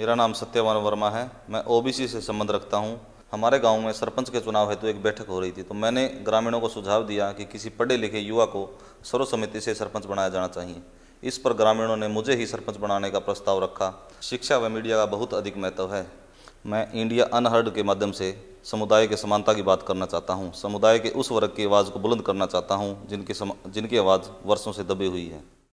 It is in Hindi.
मेरा नाम सत्यवान वर्मा है मैं ओबीसी से संबंध रखता हूँ हमारे गांव में सरपंच के चुनाव हेतु तो एक बैठक हो रही थी तो मैंने ग्रामीणों को सुझाव दिया कि किसी पढ़े लिखे युवा को सर्व समिति से सरपंच बनाया जाना चाहिए इस पर ग्रामीणों ने मुझे ही सरपंच बनाने का प्रस्ताव रखा शिक्षा व मीडिया का बहुत अधिक महत्व है मैं इंडिया अनहर्ड के माध्यम से समुदाय के समानता की बात करना चाहता हूँ समुदाय के उस वर्ग की आवाज़ को बुलंद करना चाहता हूँ जिनकी सम... जिनकी आवाज़ वर्षों से दबी हुई है